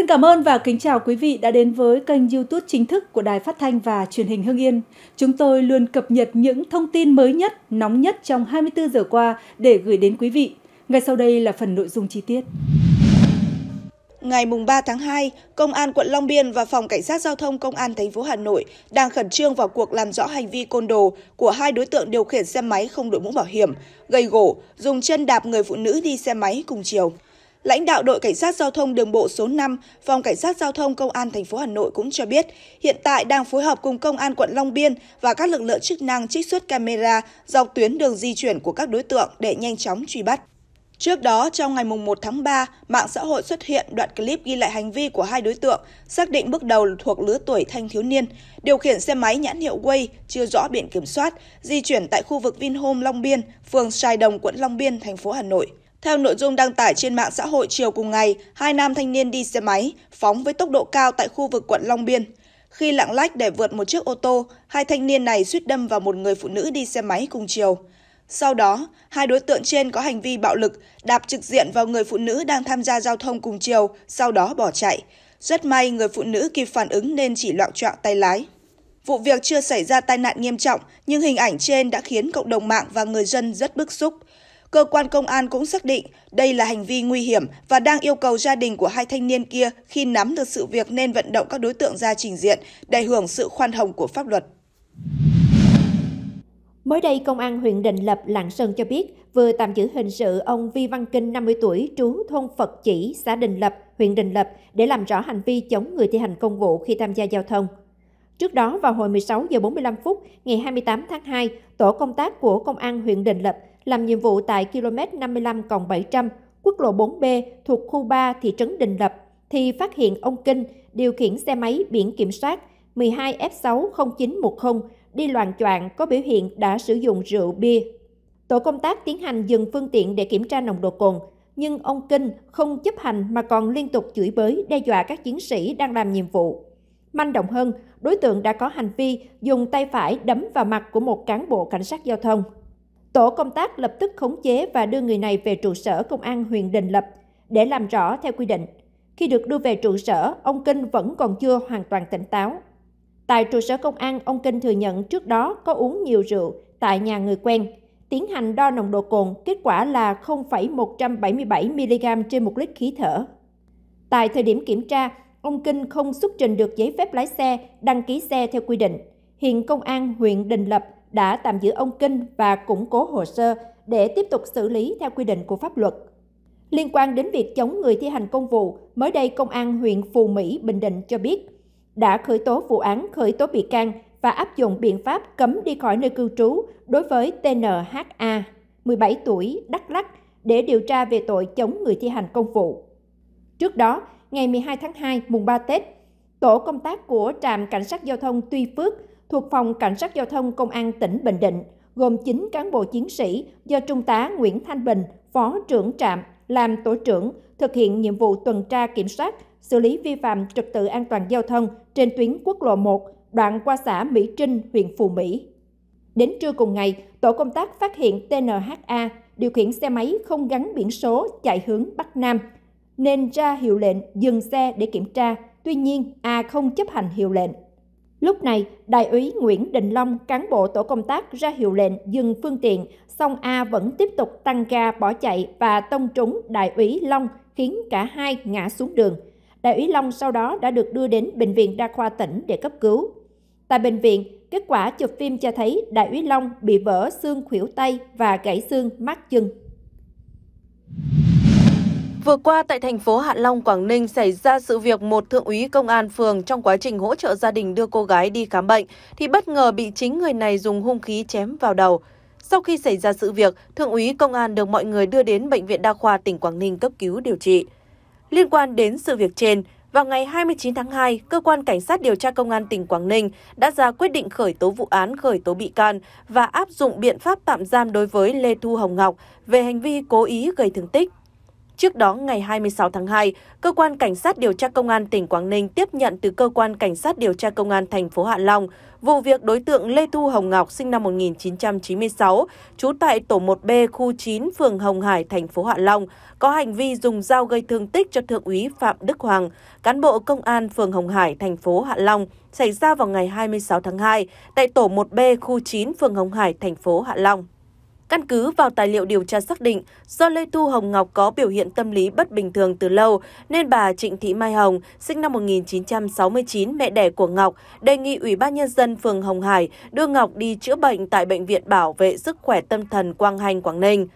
Xin cảm ơn và kính chào quý vị đã đến với kênh YouTube chính thức của Đài Phát thanh và Truyền hình Hưng Yên. Chúng tôi luôn cập nhật những thông tin mới nhất, nóng nhất trong 24 giờ qua để gửi đến quý vị. Ngay sau đây là phần nội dung chi tiết. Ngày 3 tháng 2, Công an quận Long Biên và Phòng Cảnh sát Giao thông Công an thành phố Hà Nội đang khẩn trương vào cuộc làm rõ hành vi côn đồ của hai đối tượng điều khiển xe máy không đội mũ bảo hiểm, gây gỗ, dùng chân đạp người phụ nữ đi xe máy cùng chiều. Lãnh đạo đội cảnh sát giao thông đường bộ số 5, phòng cảnh sát giao thông công an thành phố Hà Nội cũng cho biết, hiện tại đang phối hợp cùng công an quận Long Biên và các lực lượng chức năng trích xuất camera dọc tuyến đường di chuyển của các đối tượng để nhanh chóng truy bắt. Trước đó, trong ngày 1 tháng 3, mạng xã hội xuất hiện đoạn clip ghi lại hành vi của hai đối tượng, xác định bước đầu thuộc lứa tuổi thanh thiếu niên, điều khiển xe máy nhãn hiệu Way chưa rõ biển kiểm soát, di chuyển tại khu vực Vinhome Long Biên, phường Sài Đồng, quận Long Biên, thành phố Hà Nội. Theo nội dung đăng tải trên mạng xã hội chiều cùng ngày, hai nam thanh niên đi xe máy phóng với tốc độ cao tại khu vực quận Long Biên. Khi lạng lách để vượt một chiếc ô tô, hai thanh niên này suýt đâm vào một người phụ nữ đi xe máy cùng chiều. Sau đó, hai đối tượng trên có hành vi bạo lực, đạp trực diện vào người phụ nữ đang tham gia giao thông cùng chiều, sau đó bỏ chạy. Rất may người phụ nữ kịp phản ứng nên chỉ loạn trọng tay lái. Vụ việc chưa xảy ra tai nạn nghiêm trọng, nhưng hình ảnh trên đã khiến cộng đồng mạng và người dân rất bức xúc. Cơ quan công an cũng xác định đây là hành vi nguy hiểm và đang yêu cầu gia đình của hai thanh niên kia khi nắm được sự việc nên vận động các đối tượng ra trình diện để hưởng sự khoan hồng của pháp luật. Mới đây, Công an huyện Định Lập, Lạng Sơn cho biết vừa tạm giữ hình sự ông Vi Văn Kinh, 50 tuổi, trú thôn Phật Chỉ, xã Định Lập, huyện Định Lập để làm rõ hành vi chống người thi hành công vụ khi tham gia giao thông. Trước đó, vào hồi 16 giờ 45 phút ngày 28 tháng 2, tổ công tác của Công an huyện Định Lập làm nhiệm vụ tại km 55 700, quốc lộ 4B thuộc khu 3 thị trấn Đình Lập, thì phát hiện ông Kinh điều khiển xe máy biển kiểm soát 12F60910 đi loạn choạng có biểu hiện đã sử dụng rượu bia. Tổ công tác tiến hành dừng phương tiện để kiểm tra nồng độ cồn, nhưng ông Kinh không chấp hành mà còn liên tục chửi bới, đe dọa các chiến sĩ đang làm nhiệm vụ. Manh động hơn, đối tượng đã có hành vi dùng tay phải đấm vào mặt của một cán bộ cảnh sát giao thông. Tổ công tác lập tức khống chế và đưa người này về trụ sở công an huyện Đình Lập để làm rõ theo quy định. Khi được đưa về trụ sở, ông Kinh vẫn còn chưa hoàn toàn tỉnh táo. Tại trụ sở công an, ông Kinh thừa nhận trước đó có uống nhiều rượu tại nhà người quen. Tiến hành đo nồng độ cồn, kết quả là 0,177mg trên một lít khí thở. Tại thời điểm kiểm tra, ông Kinh không xuất trình được giấy phép lái xe, đăng ký xe theo quy định. Hiện công an huyện Đình Lập đã tạm giữ ông Kinh và củng cố hồ sơ để tiếp tục xử lý theo quy định của pháp luật. Liên quan đến việc chống người thi hành công vụ, mới đây Công an huyện Phù Mỹ, Bình Định cho biết đã khởi tố vụ án khởi tố bị can và áp dụng biện pháp cấm đi khỏi nơi cư trú đối với TNHA, 17 tuổi, Đắk Lắc, để điều tra về tội chống người thi hành công vụ. Trước đó, ngày 12 tháng 2, mùng 3 Tết, tổ công tác của trạm cảnh sát giao thông Tuy Phước thuộc phòng Cảnh sát Giao thông Công an tỉnh Bình Định, gồm 9 cán bộ chiến sĩ do Trung tá Nguyễn Thanh Bình, Phó trưởng trạm, làm tổ trưởng, thực hiện nhiệm vụ tuần tra kiểm soát, xử lý vi phạm trật tự an toàn giao thông trên tuyến quốc lộ 1, đoạn qua xã Mỹ Trinh, huyện Phù Mỹ. Đến trưa cùng ngày, tổ công tác phát hiện TNHA điều khiển xe máy không gắn biển số chạy hướng Bắc Nam, nên ra hiệu lệnh dừng xe để kiểm tra. Tuy nhiên, A không chấp hành hiệu lệnh. Lúc này, Đại úy Nguyễn Đình Long, cán bộ tổ công tác ra hiệu lệnh dừng phương tiện, song A vẫn tiếp tục tăng ga bỏ chạy và tông trúng Đại úy Long khiến cả hai ngã xuống đường. Đại úy Long sau đó đã được đưa đến Bệnh viện Đa khoa tỉnh để cấp cứu. Tại bệnh viện, kết quả chụp phim cho thấy Đại úy Long bị vỡ xương khuỷu tay và gãy xương mắt chân. Vừa qua tại thành phố Hạ Long, Quảng Ninh xảy ra sự việc một thượng úy công an phường trong quá trình hỗ trợ gia đình đưa cô gái đi khám bệnh thì bất ngờ bị chính người này dùng hung khí chém vào đầu. Sau khi xảy ra sự việc, thượng úy công an được mọi người đưa đến bệnh viện đa khoa tỉnh Quảng Ninh cấp cứu điều trị. Liên quan đến sự việc trên, vào ngày 29 tháng 2, cơ quan cảnh sát điều tra công an tỉnh Quảng Ninh đã ra quyết định khởi tố vụ án, khởi tố bị can và áp dụng biện pháp tạm giam đối với Lê Thu Hồng Ngọc về hành vi cố ý gây thương tích Trước đó, ngày 26 tháng 2, Cơ quan Cảnh sát điều tra Công an tỉnh Quảng Ninh tiếp nhận từ Cơ quan Cảnh sát điều tra Công an thành phố Hạ Long vụ việc đối tượng Lê Thu Hồng Ngọc sinh năm 1996, trú tại tổ 1B khu 9 phường Hồng Hải, thành phố Hạ Long, có hành vi dùng dao gây thương tích cho Thượng úy Phạm Đức Hoàng, cán bộ Công an phường Hồng Hải, thành phố Hạ Long, xảy ra vào ngày 26 tháng 2 tại tổ 1B khu 9 phường Hồng Hải, thành phố Hạ Long. Căn cứ vào tài liệu điều tra xác định, do Lê Thu Hồng Ngọc có biểu hiện tâm lý bất bình thường từ lâu, nên bà Trịnh Thị Mai Hồng, sinh năm 1969, mẹ đẻ của Ngọc, đề nghị Ủy ban Nhân dân phường Hồng Hải đưa Ngọc đi chữa bệnh tại Bệnh viện Bảo vệ Sức khỏe Tâm thần Quang Hành, Quảng Ninh.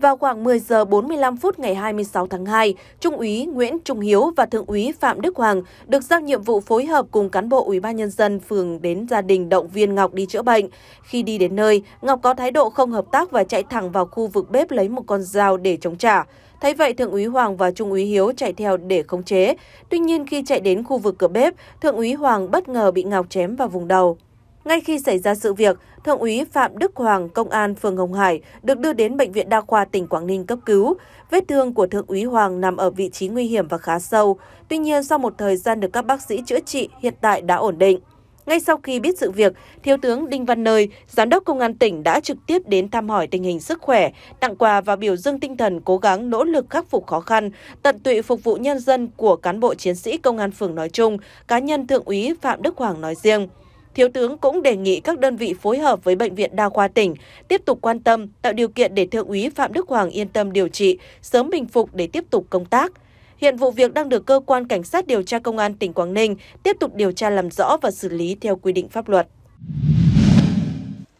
Vào khoảng 10 giờ 45 phút ngày 26 tháng 2, Trung úy Nguyễn Trung Hiếu và Thượng úy Phạm Đức Hoàng được giao nhiệm vụ phối hợp cùng cán bộ Ủy ban nhân dân phường đến gia đình động viên Ngọc đi chữa bệnh. Khi đi đến nơi, Ngọc có thái độ không hợp tác và chạy thẳng vào khu vực bếp lấy một con dao để chống trả. Thấy vậy, Thượng úy Hoàng và Trung úy Hiếu chạy theo để khống chế. Tuy nhiên, khi chạy đến khu vực cửa bếp, Thượng úy Hoàng bất ngờ bị Ngọc chém vào vùng đầu. Ngay khi xảy ra sự việc, Thượng úy Phạm Đức Hoàng, công an phường Hồng Hải, được đưa đến Bệnh viện Đa khoa tỉnh Quảng Ninh cấp cứu. Vết thương của Thượng úy Hoàng nằm ở vị trí nguy hiểm và khá sâu. Tuy nhiên, sau một thời gian được các bác sĩ chữa trị, hiện tại đã ổn định. Ngay sau khi biết sự việc, Thiếu tướng Đinh Văn Nơi, Giám đốc Công an tỉnh đã trực tiếp đến thăm hỏi tình hình sức khỏe, tặng quà và biểu dương tinh thần cố gắng nỗ lực khắc phục khó khăn, tận tụy phục vụ nhân dân của cán bộ chiến sĩ Công an phường nói chung, cá nhân Thượng úy Phạm Đức Hoàng nói riêng. Thiếu tướng cũng đề nghị các đơn vị phối hợp với Bệnh viện Đa khoa tỉnh tiếp tục quan tâm, tạo điều kiện để Thượng úy Phạm Đức Hoàng yên tâm điều trị, sớm bình phục để tiếp tục công tác. Hiện vụ việc đang được Cơ quan Cảnh sát điều tra Công an tỉnh Quảng Ninh tiếp tục điều tra làm rõ và xử lý theo quy định pháp luật.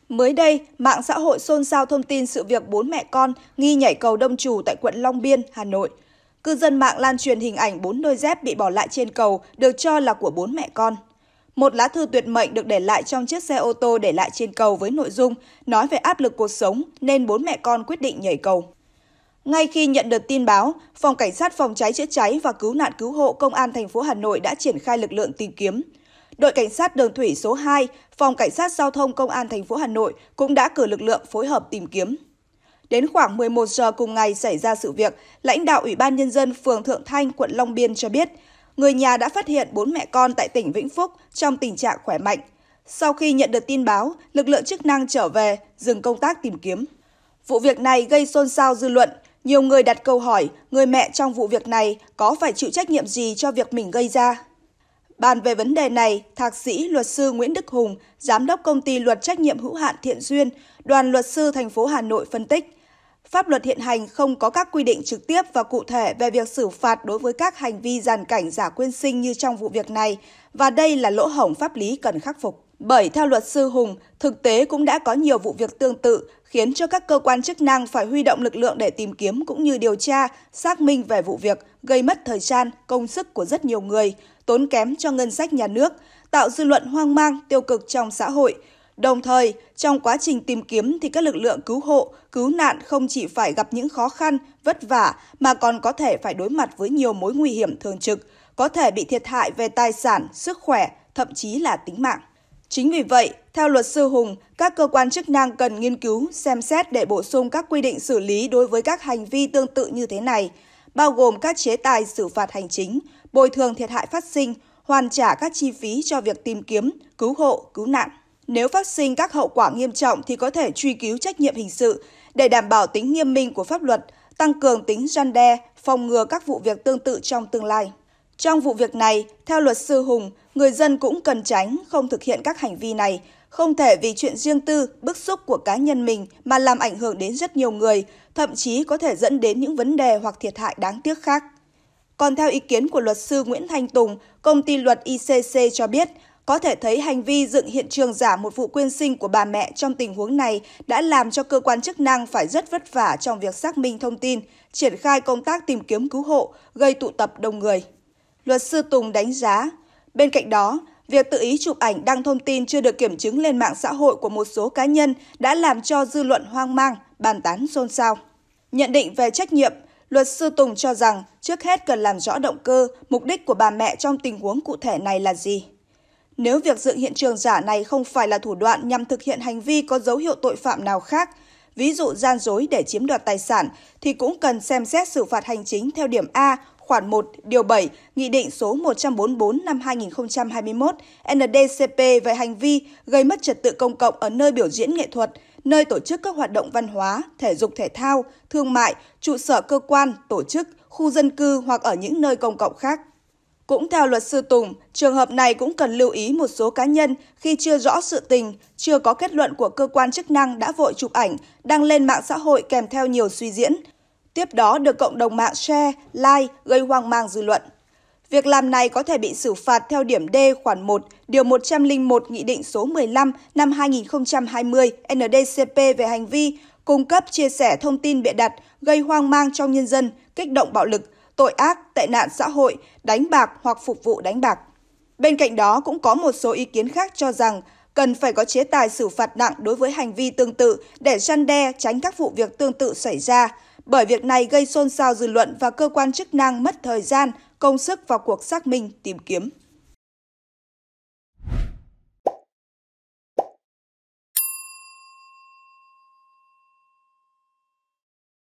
Mới đây, mạng xã hội xôn xao thông tin sự việc bốn mẹ con nghi nhảy cầu Đông Trù tại quận Long Biên, Hà Nội. Cư dân mạng lan truyền hình ảnh bốn đôi dép bị bỏ lại trên cầu được cho là của bốn mẹ con. Một lá thư tuyệt mệnh được để lại trong chiếc xe ô tô để lại trên cầu với nội dung nói về áp lực cuộc sống nên bốn mẹ con quyết định nhảy cầu. Ngay khi nhận được tin báo, Phòng Cảnh sát Phòng cháy chữa cháy và Cứu nạn Cứu hộ Công an thành phố Hà Nội đã triển khai lực lượng tìm kiếm. Đội Cảnh sát Đường thủy số 2, Phòng Cảnh sát Giao thông Công an thành phố Hà Nội cũng đã cử lực lượng phối hợp tìm kiếm. Đến khoảng 11 giờ cùng ngày xảy ra sự việc, lãnh đạo Ủy ban Nhân dân phường Thượng Thanh, quận Long Biên cho biết người nhà đã phát hiện bốn mẹ con tại tỉnh Vĩnh Phúc trong tình trạng khỏe mạnh. Sau khi nhận được tin báo, lực lượng chức năng trở về, dừng công tác tìm kiếm. Vụ việc này gây xôn xao dư luận. Nhiều người đặt câu hỏi người mẹ trong vụ việc này có phải chịu trách nhiệm gì cho việc mình gây ra. Bàn về vấn đề này, thạc sĩ luật sư Nguyễn Đức Hùng, giám đốc công ty luật trách nhiệm hữu hạn Thiện Duyên, đoàn luật sư thành phố Hà Nội phân tích – pháp luật hiện hành không có các quy định trực tiếp và cụ thể về việc xử phạt đối với các hành vi giàn cảnh giả quyên sinh như trong vụ việc này, và đây là lỗ hổng pháp lý cần khắc phục. Bởi theo luật sư Hùng, thực tế cũng đã có nhiều vụ việc tương tự khiến cho các cơ quan chức năng phải huy động lực lượng để tìm kiếm cũng như điều tra, xác minh về vụ việc, gây mất thời gian, công sức của rất nhiều người, tốn kém cho ngân sách nhà nước, tạo dư luận hoang mang, tiêu cực trong xã hội, Đồng thời, trong quá trình tìm kiếm thì các lực lượng cứu hộ, cứu nạn không chỉ phải gặp những khó khăn, vất vả mà còn có thể phải đối mặt với nhiều mối nguy hiểm thường trực, có thể bị thiệt hại về tài sản, sức khỏe, thậm chí là tính mạng. Chính vì vậy, theo luật sư Hùng, các cơ quan chức năng cần nghiên cứu, xem xét để bổ sung các quy định xử lý đối với các hành vi tương tự như thế này, bao gồm các chế tài xử phạt hành chính, bồi thường thiệt hại phát sinh, hoàn trả các chi phí cho việc tìm kiếm, cứu hộ, cứu nạn. Nếu phát sinh các hậu quả nghiêm trọng thì có thể truy cứu trách nhiệm hình sự để đảm bảo tính nghiêm minh của pháp luật, tăng cường tính răn đe, phòng ngừa các vụ việc tương tự trong tương lai. Trong vụ việc này, theo luật sư Hùng, người dân cũng cần tránh không thực hiện các hành vi này, không thể vì chuyện riêng tư, bức xúc của cá nhân mình mà làm ảnh hưởng đến rất nhiều người, thậm chí có thể dẫn đến những vấn đề hoặc thiệt hại đáng tiếc khác. Còn theo ý kiến của luật sư Nguyễn Thanh Tùng, công ty luật ICC cho biết, có thể thấy hành vi dựng hiện trường giả một vụ quyên sinh của bà mẹ trong tình huống này đã làm cho cơ quan chức năng phải rất vất vả trong việc xác minh thông tin, triển khai công tác tìm kiếm cứu hộ, gây tụ tập đông người. Luật sư Tùng đánh giá, bên cạnh đó, việc tự ý chụp ảnh đăng thông tin chưa được kiểm chứng lên mạng xã hội của một số cá nhân đã làm cho dư luận hoang mang, bàn tán xôn xao. Nhận định về trách nhiệm, luật sư Tùng cho rằng trước hết cần làm rõ động cơ, mục đích của bà mẹ trong tình huống cụ thể này là gì. Nếu việc dựng hiện trường giả này không phải là thủ đoạn nhằm thực hiện hành vi có dấu hiệu tội phạm nào khác, ví dụ gian dối để chiếm đoạt tài sản, thì cũng cần xem xét xử phạt hành chính theo điểm A khoản 1, điều 7, Nghị định số 144 năm 2021 NDCP về hành vi gây mất trật tự công cộng ở nơi biểu diễn nghệ thuật, nơi tổ chức các hoạt động văn hóa, thể dục thể thao, thương mại, trụ sở cơ quan, tổ chức, khu dân cư hoặc ở những nơi công cộng khác. Cũng theo luật sư Tùng, trường hợp này cũng cần lưu ý một số cá nhân khi chưa rõ sự tình, chưa có kết luận của cơ quan chức năng đã vội chụp ảnh, đăng lên mạng xã hội kèm theo nhiều suy diễn. Tiếp đó được cộng đồng mạng share, like, gây hoang mang dư luận. Việc làm này có thể bị xử phạt theo điểm D khoản 1, điều 101 Nghị định số 15 năm 2020 NDCP về hành vi cung cấp chia sẻ thông tin bịa đặt, gây hoang mang trong nhân dân, kích động bạo lực, tội ác, tệ nạn xã hội, đánh bạc hoặc phục vụ đánh bạc. Bên cạnh đó cũng có một số ý kiến khác cho rằng cần phải có chế tài xử phạt nặng đối với hành vi tương tự để răn đe tránh các vụ việc tương tự xảy ra, bởi việc này gây xôn xao dư luận và cơ quan chức năng mất thời gian, công sức vào cuộc xác minh tìm kiếm.